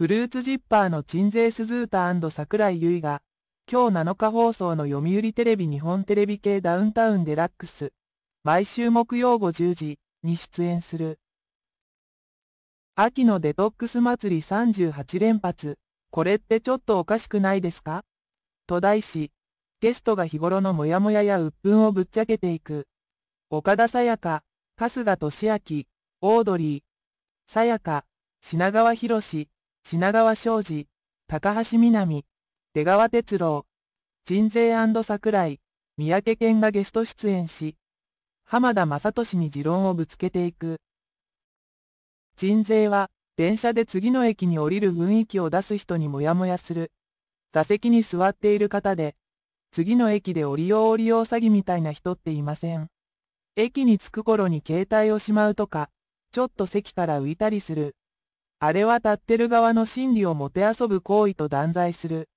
フルーツジッパーの鎮西鈴歌桜井結衣が、今日7日放送の読売テレビ日本テレビ系ダウンタウンデラックス、毎週木曜午10時に出演する。秋のデトックス祭り38連発、これってちょっとおかしくないですかと題し、ゲストが日頃のモヤモヤや鬱憤をぶっちゃけていく。岡田さやか、春日俊明、オードリー、さやか、品川博史、品川庄司、高橋みなみ、出川哲郎、鎮西桜井、三宅健がゲスト出演し、浜田雅俊に持論をぶつけていく。鎮西は、電車で次の駅に降りる雰囲気を出す人にもやもやする。座席に座っている方で、次の駅で降りよう降りよう詐欺みたいな人っていません。駅に着く頃に携帯をしまうとか、ちょっと席から浮いたりする。あれは立ってる側の心理をもてあそぶ行為と断罪する。